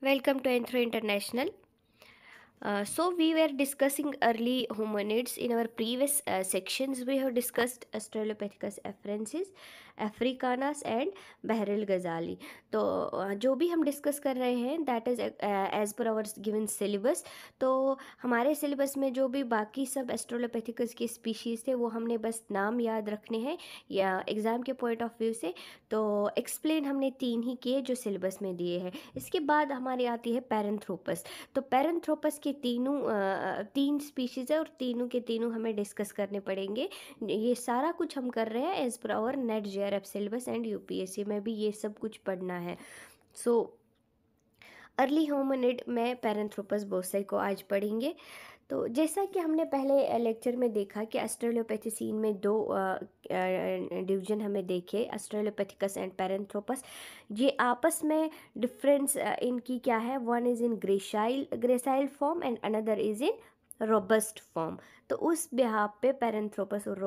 Welcome to Anthro International. Uh, so we were discussing early hominids in our previous uh, sections we have discussed australopithecus afarensis africanus and bahrelghazali तो जो भी हम discuss कर रहे हैं that is as per our given syllabus तो हमारे syllabus में जो भी बाकी सब एस्ट्रोलोपैथिकस के स्पीशीज़ थे वो हमने बस नाम याद रखने हैं या एग्ज़ाम के पॉइंट ऑफ व्यू से तो एक्सप्लेन हमने तीन ही किए जो सिलेबस में दिए हैं इसके बाद हमारी आती है पैरेंथ्रोपस तो पैरेंथ्रोपस के तीनों तीन स्पीशीज़ है और तीनों के तीनों हमें डिस्कस करने पड़ेंगे ये सारा कुछ हम कर रहे हैं एज़ पर आवर नेट जे अप सिलेबस एंड यूपीएससी में भी ये सब कुछ पढ़ना है सो अर्ली होमनिड में पैरेंथ्रोपस बोसे को आज पढ़ेंगे तो जैसा कि हमने पहले लेक्चर में देखा कि अस्ट्रेलियोपैथिसीन में दो डिवीजन हमें देखे अस्ट्रेलियोपैथिकस एंड पैरेंथ्रोपस ये आपस में डिफरेंस इनकी क्या है one is in gracile gracile form and another is in robust form तो उस बिहाब पे पेरेंथ्रोपस और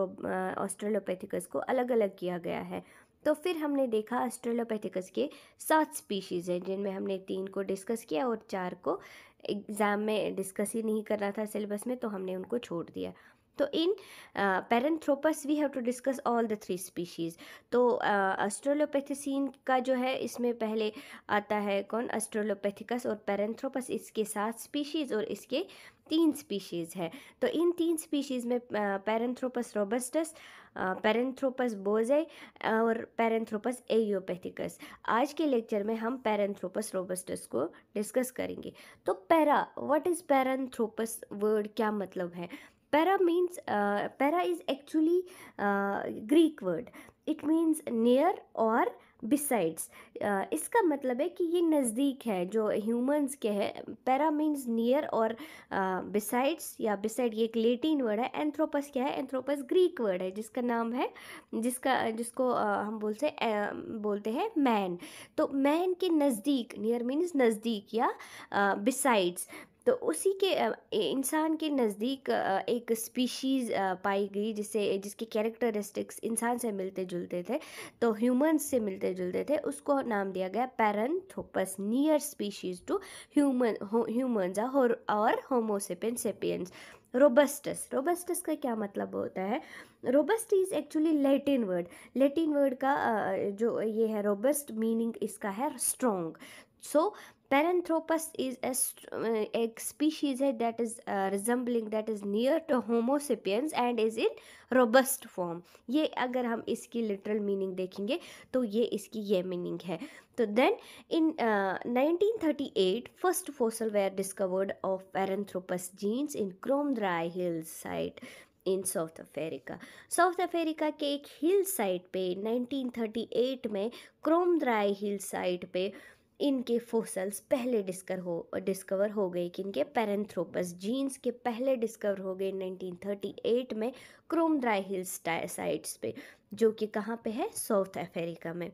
ऑस्ट्रेलोपैथिकस को अलग अलग किया गया है तो फिर हमने देखा ऑस्ट्रेलोपैथिकस के सात स्पीशीज़ हैं जिनमें हमने तीन को डिस्कस किया और चार को एग्ज़ाम में डिस्कस ही नहीं करना था सिलेबस में तो हमने उनको छोड़ दिया तो in Paranthropus we have to discuss all the three species तो अस्ट्रोलोपैथिसिन का जो है इसमें पहले आता है कौन अस्ट्रोलोपैथिकस और पेरेंथ्रोपस इसके सात स्पीशीज़ और इसके तीन स्पीशीज़ है तो इन तीन स्पीशीज़ में पेरेंथ्रोपस रोबस्टस पेरेंथ्रोपस बोजे और पेरेंथ्रोपस एयोपैथिकस आज के लेक्चर में हम पेरेंथ्रोपस रोबस्टस को डिस्कस करेंगे तो para what is Paranthropus word क्या मतलब है para means para is actually Greek word it means near और बिसाइड्स इसका मतलब है कि ये नज़दीक है जो ह्यूमंस के हैं पैरा मीन्स नियर और बिसाइड्स uh, या बिसाइड ये एक लेटिन वर्ड है एंथ्रोपस क्या है एंथ्रोपस ग्रीक वर्ड है जिसका नाम है जिसका जिसको uh, हम बोलते uh, बोलते हैं मैन तो मैन के नज़दीक नियर मीन्स नज़दीक या बिसाइड्स uh, तो उसी के इंसान के नज़दीक एक स्पीशीज़ पाई गई जिसे जिसके कैरेक्टरिस्टिक्स इंसान से मिलते जुलते थे तो ह्यूमंस से मिलते जुलते थे उसको नाम दिया गया Paranthropus near species to human humans और होमोसेपिन सेपियंस रोबस्टस रोबस्टस का क्या मतलब होता है robust is actually Latin word Latin word का जो ये है रोबस्ट मीनिंग इसका है strong so so, Paranthropus is एक स्पीशीज है that is resembling that is near to homo sapiens and is in robust form ये अगर हम इसकी लिटरल मीनिंग देखेंगे तो ये इसकी ये मीनिंग है तो then in nineteen thirty eight first fossil were discovered of Paranthropus genus in Kromdraai hill site in South Africa South Africa के एक हिल साइट पे नाइनटीन थर्टी एट में क्रोमद्राई हिल साइट पे इनके फोसल्स पहले डिस्कर हो डिस्कवर हो गए कि इनके पेरेंथ्रोपस जीन्स के पहले डिस्कवर हो गए 1938 में क्रोमड्राई हिल्स साइट्स पे जो कि कहाँ पे है साउथ अफ्रीका में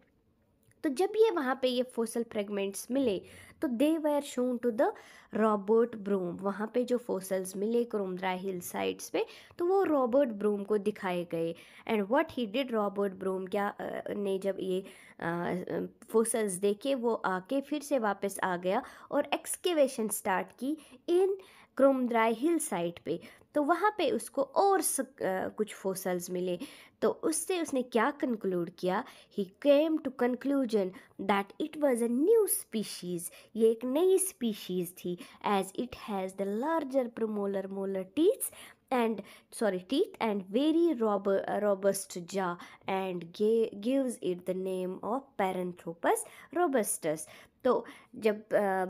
तो जब ये वहाँ पे ये फोसल फ्रेगमेंट्स मिले तो they were shown to the Robert Broom वहाँ पे जो फोसल्स मिले क्रोमरा हिल साइड्स पे तो वो रॉबर्ट ब्रूम को दिखाए गए and what he did Robert Broom क्या ने जब ये फोसल्स देखे वो आके फिर से वापस आ गया और एक्सकेवेशन स्टार्ट की इन क्रोमद्राई हिल साइट पे तो वहाँ पे उसको और स, कुछ फोसल्स मिले तो उससे उसने क्या कंक्लूड किया he came to conclusion that it was a new species ये एक नई स्पीशीज़ थी as it has the larger premolar molar teeths sorry teeth and very rob robust jaw and gives it the name of Paranthropus robustus तो जब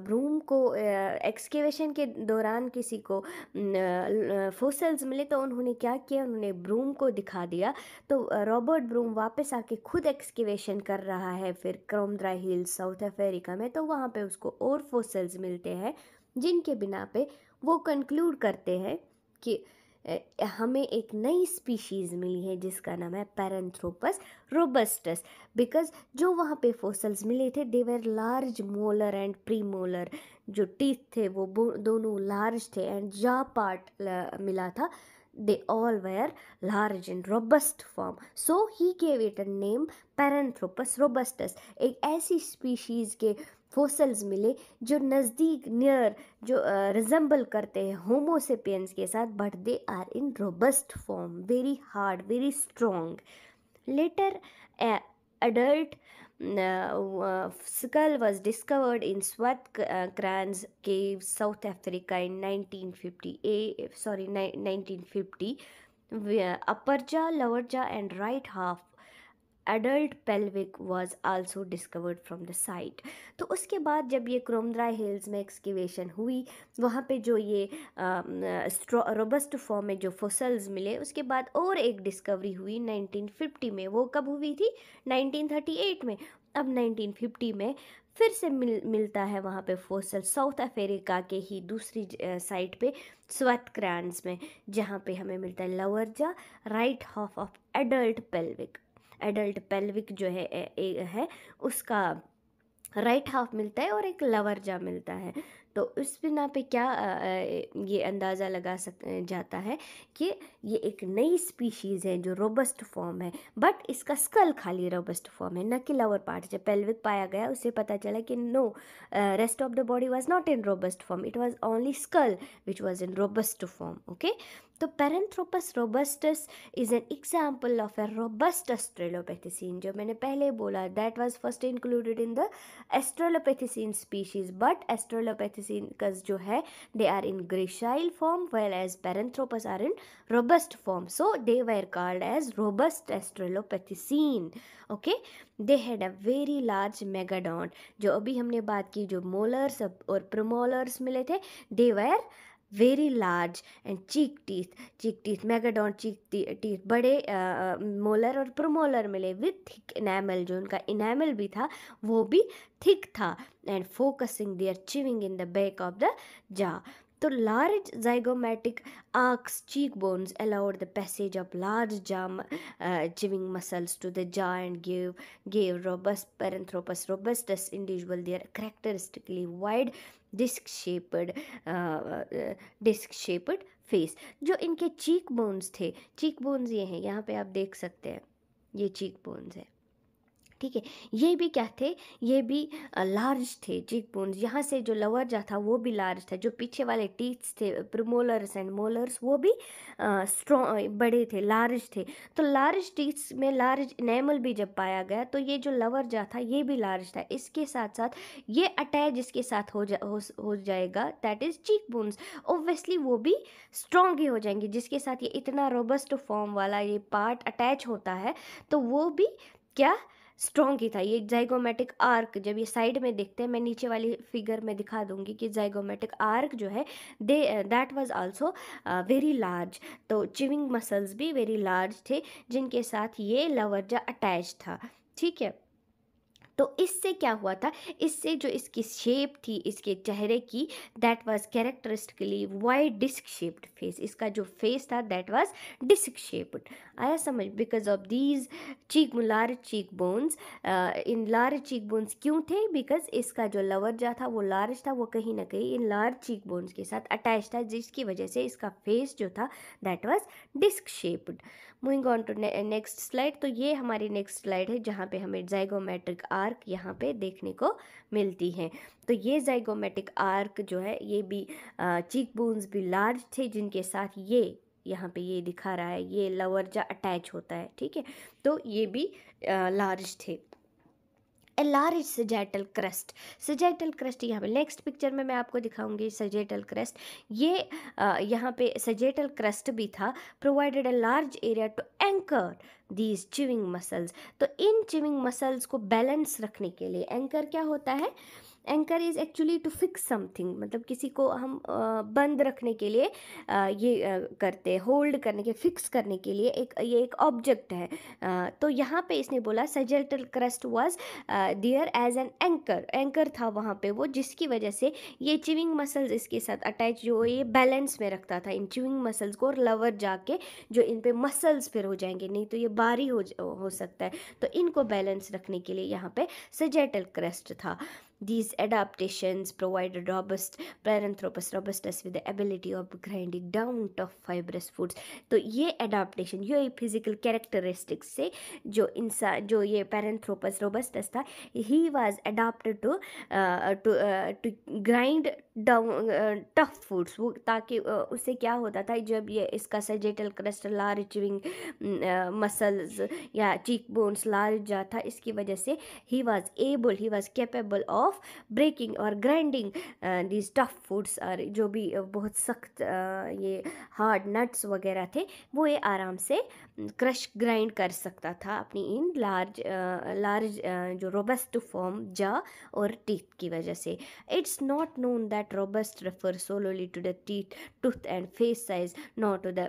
broom को excavation के दौरान किसी को फोसल्स मिले तो उन्होंने क्या किया उन्होंने ब्रूम को दिखा दिया तो रॉबर्ट ब्रूम वापस आके खुद एक्सकेवेशन कर रहा है फिर क्रोमद्रा हिल्स साउथ अफ्रीका में तो वहाँ पे उसको और फोसल्स मिलते हैं जिनके बिना पे वो कंक्लूड करते हैं कि हमें एक नई स्पीशीज़ मिली है जिसका नाम है पैरेंथ्रोपस रोबस्टस बिकॉज जो वहाँ पे फोसल्स मिले थे they were large molar and premolar जो टीथ थे वो दोनों लार्ज थे एंड जा पार्ट मिला था they all were large in robust form so he gave it a name Paranthropus robustus एक ऐसी स्पीशीज़ के फोसल्स मिले जो नज़दीक नियर जो रिजम्बल करते हैं होमोसेपियंस के साथ but they are in robust form very hard very strong later adult skull was discovered in Swartkrans cave South Africa in nineteen fifty a sorry nineteen fifty upper 1950 lower lower jaw and right half adult pelvic was also discovered from the site तो उसके बाद जब ये क्रोमद्रा hills में excavation हुई वहाँ पे जो ये रोबस्ट फॉर्म में जो फोसल्स मिले उसके बाद और एक डिस्कवरी हुई 1950 में वो कब हुई थी 1938 में अब 1950 में फिर से मिल मिलता है वहाँ पे फोसल साउथ अफ्रीका के ही दूसरी साइट पे स्वत क्रांस में जहाँ पे हमें मिलता है lower jaw right half of adult pelvic adult pelvic जो है ए, ए, है उसका राइट हाफ मिलता है और एक लवर जा मिलता है तो उस बिना पे क्या ये अंदाज़ा लगा सक जाता है कि ये एक नई स्पीशीज़ है जो रोबस्ट फॉर्म है बट इसका स्कल खाली रोबस्ट फॉर्म है न कि लवर पार्ट जब पेल्विक पाया गया उसे पता चला कि no rest of the body was not in robust form it was only skull which was in robust form okay तो Paranthropus robustus is an example of a robust australopithecine जो मैंने पहले बोला that was first included in the australopithecine species but australopithecines जो है they are in gracile form well as Paranthropus are in robust form so they were called as robust australopithecine okay they had a very large megadont जो अभी हमने बात की जो molars और premolars मिले थे they were very large and cheek teeth cheek teeth megadont cheek teeth बड़े मोलर और प्रोमोलर मिले विथ थिक इनामल जो उनका इनामल भी था वो भी थिक था and focusing their chewing in the back of the jaw तो large zygomatic arches cheek bones allowed the passage of large jaw chewing muscles to the jaw and give gave robust Paranthropus robustus individual their characteristically wide disc shaped disc shaped face जो इनके cheek bones थे cheek bones ये हैं यहाँ पे आप देख सकते हैं ये चीक बोन्स हैं ठीक है ये भी क्या थे ये भी लार्ज थे चिक बोन्स यहाँ से जो लवर जा था वो भी लार्ज था जो पीछे वाले टीथ्स थे प्रोमोलर्स एंड मोलर्स वो भी स्ट्रॉ बड़े थे लार्ज थे तो लार्ज टीथ्स में लार्ज इनेमल भी जब पाया गया तो ये जो लोअर जा था ये भी लार्ज था इसके साथ साथ ये अटैच इसके साथ हो जा हो, हो जाएगा that is cheek bones obviously वो भी स्ट्रॉन्ग ही हो जाएंगे जिसके साथ ये इतना रोबस्ट फॉर्म वाला ये पार्ट अटैच होता है तो वो भी क्या स्ट्रॉन्ग ही था ये जाइगोमेटिक आर्क जब ये साइड में देखते हैं मैं नीचे वाली फिगर में दिखा दूंगी कि जाइगोमेटिक आर्क जो है they that was also very large तो चिविंग मसल्स भी वेरी लार्ज थे जिनके साथ ये लवरजा अटैच था ठीक है तो इससे क्या हुआ था इससे जो इसकी शेप थी इसके चेहरे की that was characteristically wide disc shaped face इसका जो फेस था दैट वाज डिस्क शेप्ड आया समझ because of these cheek large cheek bones in large cheek bones क्यों थे बिकॉज इसका जो लवर जा था वो लार्ज था वो कहीं ना कहीं इन लार्ज चीक बोन्स के साथ अटैच था जिसकी वजह से इसका फेस जो था that was disc shaped moving on to next slide तो ये हमारी नेक्स्ट स्लाइड है जहाँ पे हमें जाइगोमेट्रिक आर्क यहाँ पे देखने को मिलती है तो ये जाइगोमेट्रिक आर्क जो है ये भी चीक बोन्स भी लार्ज थे जिनके साथ ये यहाँ पे ये दिखा रहा है ये लवर जा अटैच होता है ठीक है तो ये भी लार्ज थे a large sagittal crest sagittal crest यहाँ पे नेक्स्ट पिक्चर में मैं आपको दिखाऊंगी सजेटल क्रस्ट ये यहाँ पे सजेटल क्रस्ट भी था provided a large area to anchor these chewing muscles तो इन चिविंग मसल्स को बैलेंस रखने के लिए एंकर क्या होता है anchor is actually to fix something मतलब किसी को हम बंद रखने के लिए ये करते होल्ड करने के फिक्स करने के लिए एक ये एक ऑब्जेक्ट है तो यहाँ पे इसने बोला sagittal crest was there as an anchor anchor था वहाँ पे वो जिसकी वजह से ये चिविंग मसल्स इसके साथ अटैच जो ये बैलेंस में रखता था इन चिविंग मसल्स को और लवर जाके जो इन पे मसल्स फिर हो जाएंगे नहीं तो ये बारी हो हो सकता है तो इनको बैलेंस रखने के लिए यहाँ पे सजेटल क्रस्ट था These adaptations provide a robust Paranthropus robustus with the ability of grinding down tough fibrous foods. So, ये adaptation ये physical characteristics say, जो इंसा जो ये Paranthropus robustus था he was adapted to uh, to uh, to grind tough foods वो ताकि उससे क्या होता था जब ये इसका sagittal crest large chewing muscles या चीक बोन्स लार्ज जा था इसकी वजह से ही was able he was capable of breaking और ग्राइंडिंग दीज टफ फूड्स और जो भी बहुत सख्त ये हार्ड नट्स वगैरह थे वो ये आराम से क्रश ग्राइंड कर सकता था अपनी इन लार्ज लार्ज जो रोबस्ट फॉर्म जा और टीथ की वजह से it's not known that robust refer solely to the teeth tooth and face size not to the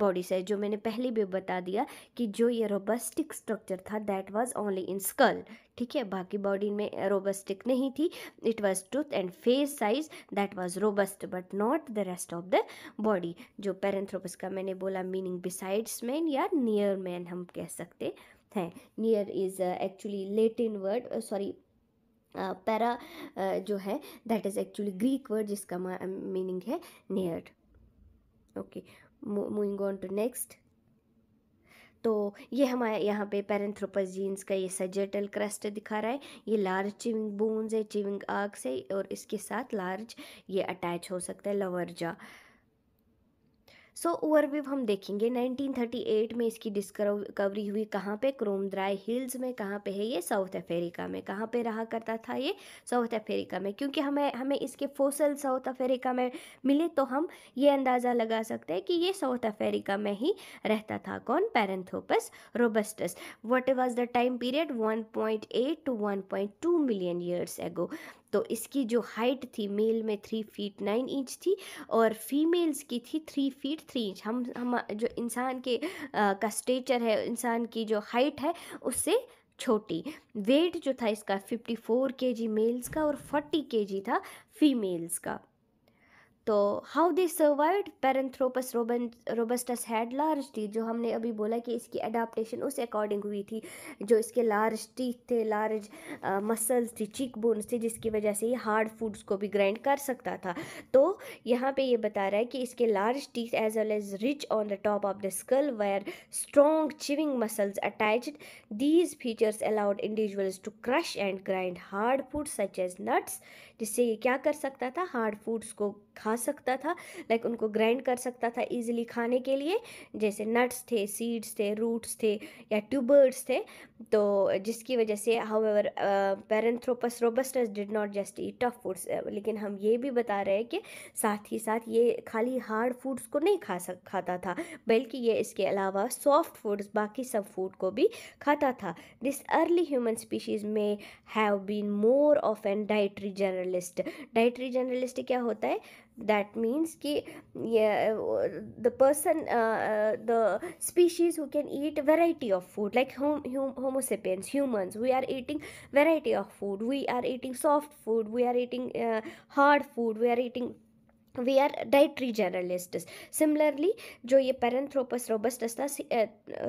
body size जो मैंने पहले भी बता दिया कि जो ये रोबस्टिक स्ट्रक्चर था that was only in skull ठीक है बाकी बॉडी में रोबस्टिक नहीं थी it was tooth and face size that was robust but not the rest of the body जो पेरेंथ्रोपस का मैंने बोला मीनिंग बिसाइड्स मैन या नियर मैन हम कह सकते हैं near is actually Latin word sorry para जो है that is actually Greek word जिसका मीनिंग है near okay moving on to next तो ये हमारे यहाँ पे पैरेंथ्रोपस जीन्स का ये सजेटल क्रस्ट दिखा रहा है ये लार्ज चिविंग बोन्स है चिविंग आग से और इसके साथ लार्ज ये अटैच हो सकता है लवर्जा सो ओवरव्यू हम देखेंगे 1938 में इसकी डिस्कवरी हुई कहाँ पे क्रोमद्राई हिल्स में कहाँ पे है ये साउथ अफ्रीका में कहाँ पे रहा करता था ये साउथ अफ्रीका में क्योंकि हमें हमें इसके फोसल साउथ अफ्रीका में मिले तो हम ये अंदाज़ा लगा सकते हैं कि ये साउथ अफ्रीका में ही रहता था कौन Paranthropus robustus what was the time period one two one million years ago तो इसकी जो हाइट थी मेल में थ्री फीट नाइन इंच थी और फीमेल्स की थी थ्री फीट थ्री इंच हम हम जो इंसान के का स्टेचर है इंसान की जो हाइट है उससे छोटी वेट जो था इसका फिफ्टी फोर के जी मेल्स का और फोर्टी के जी था फीमेल्स का तो how they survive Paranthropus robustus had large teeth जो हमने अभी बोला कि इसकी अडाप्टेशन उस अकॉर्डिंग हुई थी जो इसके लार्ज टीथ थे लार्ज मसल्स थी चीक बोन्स थे जिसकी वजह से ये हार्ड फूड्स को भी ग्राइंड कर सकता था तो यहाँ पे ये बता रहा है कि इसके large teeth as well as ridge on the top of the skull where strong chewing muscles attached these features allowed individuals to crush and grind hard food such as nuts जिससे ये क्या कर सकता था हार्ड फूड्स को खा सकता था लाइक उनको ग्राइंड कर सकता था ईजिली खाने के लिए जैसे नट्स थे सीड्स थे रूट्स थे या ट्यूबर्स थे तो जिसकी वजह से however Paranthropus robustus did not just eat tough foods लेकिन हम ये भी बता रहे हैं कि साथ ही साथ ये खाली हार्ड फूड्स को नहीं खा सक खाता था बल्कि ये इसके अलावा सॉफ्ट फूड्स बाकी सब फूड को भी खाता था दिस अर्ली ह्यूमन स्पीशीज़ में have been more of an dietary general generalist dietary generalist क्या होता है दैट मीन्स कि the person the species who can eat variety of food like homo sapiens humans we are eating variety of food we are eating soft food we are eating hard food we are eating we are dietary generalist similarly जो ये Paranthropus robustus था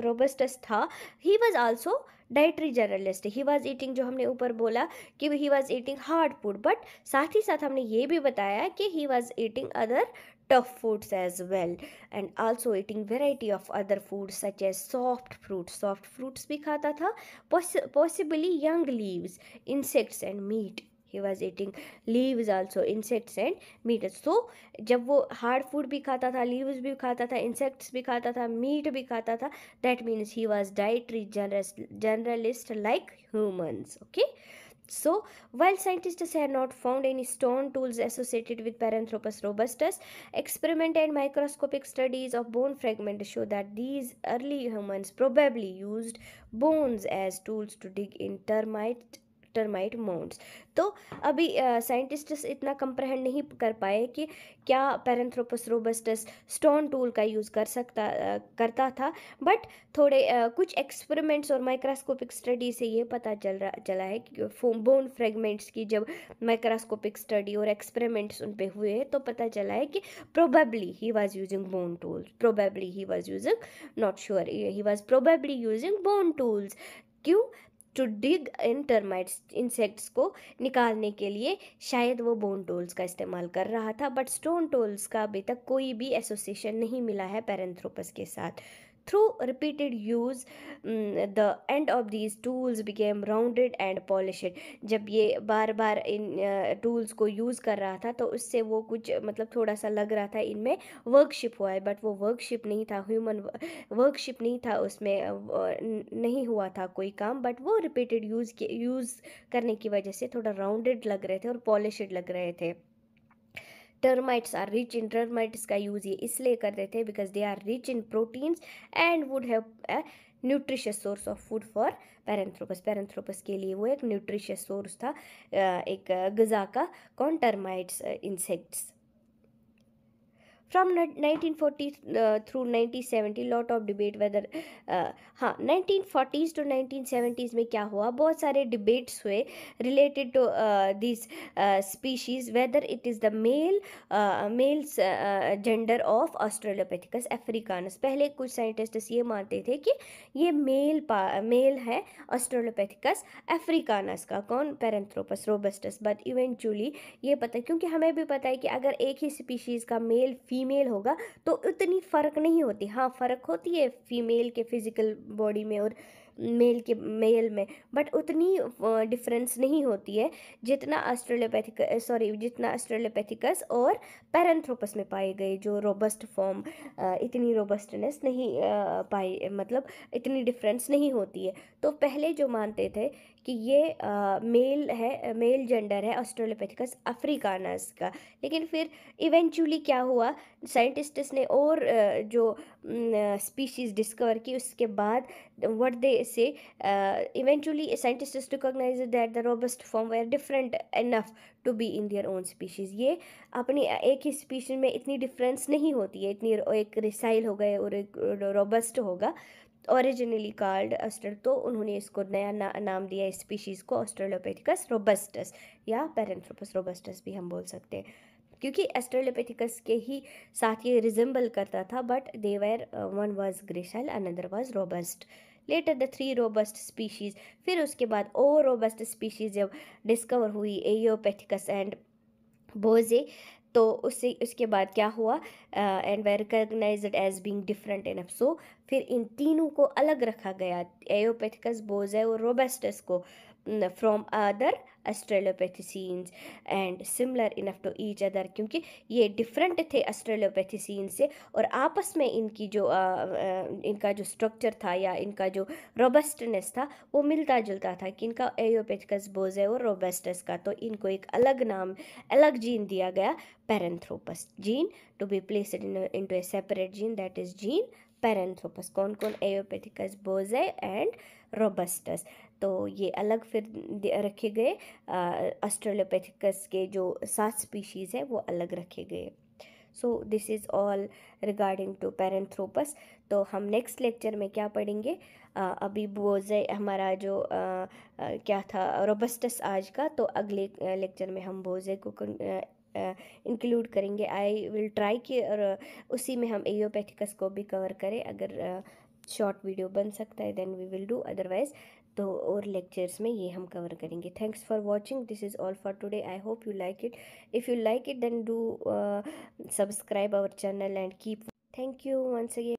robustus था he was also dietary generalist he was eating जो हमने ऊपर बोला कि he was eating hard food but साथ ही साथ हमने ये भी बताया कि he was eating other tough foods as well and also eating variety of other food such as soft fruit soft fruits भी खाता था possibly young leaves insects and meat He was eating leaves, also insects and meat. So, जब hard food food भी खाता था leaves भी खाता था इंसेक्ट्स भी खाता था मीट भी खाता था So, while scientists have not found any stone tools associated with Paranthropus robustus, experiment and microscopic studies of bone fragments show that these early humans probably used bones as tools to dig in termite termite mounds तो अभी uh, इतना comprehend नहीं कर पाए कि क्या Paranthropus robustus stone tool का use कर सकता uh, करता था बट थोड़े uh, कुछ एक्सपेरिमेंट्स और माइक्रोस्कोपिक स्टडी से ये पता चल रहा चला है कि बोन फ्रेगमेंट्स की जब माइक्रोस्कोपिक स्टडी और एक्सपेरिमेंट्स उन पर हुए तो पता चला है कि probably he was using bone tools probably he was using not sure he was probably using bone tools क्यों to dig in termites insects को निकालने के लिए शायद वो बोन टोल्स का इस्तेमाल कर रहा था बट स्टोन टोल्स का अभी तक कोई भी एसोसिएशन नहीं मिला है पैरेंथ्रोपस के साथ Through repeated use, mm, the end of these tools became rounded and polished. जब ये बार बार इन टूल्स को यूज़ कर रहा था तो उससे वो कुछ मतलब थोड़ा सा लग रहा था इनमें वर्कशिप हुआ है बट वो वर्कशिप नहीं था ह्यूमन वर्कशिप नहीं था उसमें नहीं हुआ था कोई काम बट वो रिपीटेड यूज़ यूज़ करने की वजह से थोड़ा राउंडेड लग रहे थे और पॉलिश लग रहे थे termites are rich in termites का यूज़ ये इसलिए करते थे because they are rich in proteins and would have nutritious source of food for Paranthropus Paranthropus के लिए वो एक न्यूट्रिशियस सोर्स था एक गज़ा का कौन termites insects from 1940 uh, through 1970 lot of debate whether uh, हाँ 1940s to 1970s में क्या हुआ बहुत सारे debates हुए related to uh, these uh, species whether it is the male uh, male's uh, gender of Australopithecus africanus पहले कुछ scientists ये मानते थे कि ये male male है Australopithecus africanus का कौन Paranthropus robustus but eventually ये पता क्योंकि हमें भी पता है कि अगर एक ही species का male female फीमेल होगा तो उतनी फ़र्क नहीं होती हाँ फ़र्क होती है फीमेल के फिज़िकल बॉडी में और मेल के मेल में बट उतनी डिफरेंस नहीं होती है जितना ऑस्ट्रेलियोपैथिक सॉरी जितना ऑस्ट्रेलियोपैथिकस और पैरेंथ्रोपस में पाए गए जो रोबस्ट फॉर्म इतनी रोबस्टनेस नहीं पाई मतलब इतनी डिफरेंस नहीं होती है तो पहले जो मानते थे कि ये आ, मेल है मेल जेंडर है ऑस्ट्रोलोपैथिकस अफ्रीकानस का लेकिन फिर इवेंचुअली क्या हुआ साइंटिस्ट्स ने और जो स्पीशीज़ डिस्कवर की उसके बाद what they say eventually uh, scientist scientists recognize that the robust form were different to be in their own species ये अपनी एक ही स्पीशीज में इतनी डिफरेंस नहीं होती है इतनी एक रिसाइल हो गए और एक रोबस्ट होगा ओरिजिनली कॉल्ड अस्टर तो उन्होंने इसको नया ना, नाम दिया इस स्पीशीज़ को ऑस्ट्रोलोपैथिकस रोबस्टस या पेरेंथ्रोपस रोबस्टस भी हम बोल सकते हैं क्योंकि एस्ट्रोलोपैथिकस के ही साथ ये रिजेंबल करता था but they were one was gracile another was robust later the three robust species फिर उसके बाद और रोबस्ट स्पीशीज़ जब डिस्कवर हुई एयोपैथिकस एंड बोजे तो उससे उसके बाद क्या हुआ and were recognized as being different in so फिर इन तीनों को अलग रखा गया एयोपैथिकस बोजे और रोबेस्टस को from other australopithecines and similar enough to each other क्योंकि ये डिफरेंट थे अस्ट्रेलोपैथिसिन से और आपस में इनकी जो आ, आ, इनका जो स्ट्रक्चर था या इनका जो रोबस्टनेस था वो मिलता जुलता था कि इनका एयोपैथिकस बोज है और रोबस्टस का तो इनको एक अलग नाम अलग जीन दिया गया Paranthropus genus to be placed into a separate genus that is genus Paranthropus कौन कौन एयोपैथिकस बोजे एंड रोबस्टस तो ये अलग फिर रखे गए ऑस्ट्रेलोपैथिकस के जो सात स्पीशीज़ है वो अलग रखे गए so this is all regarding to Paranthropus तो हम नेक्स्ट लेक्चर में क्या पढ़ेंगे आ, अभी बोजे हमारा जो आ, आ, क्या था रोबस्टस आज का तो अगले लेक्चर में हम बोजे को इंक्लूड करेंगे आई विल ट्राई कि और उसी में हम एयोपैथिकस को भी कवर करें अगर शॉर्ट वीडियो बन सकता है then we will do otherwise तो और लेक्चर्स में ये हम कवर करेंगे thanks for watching this is all for today I hope you like it if you like it then do subscribe our channel and keep thank you once again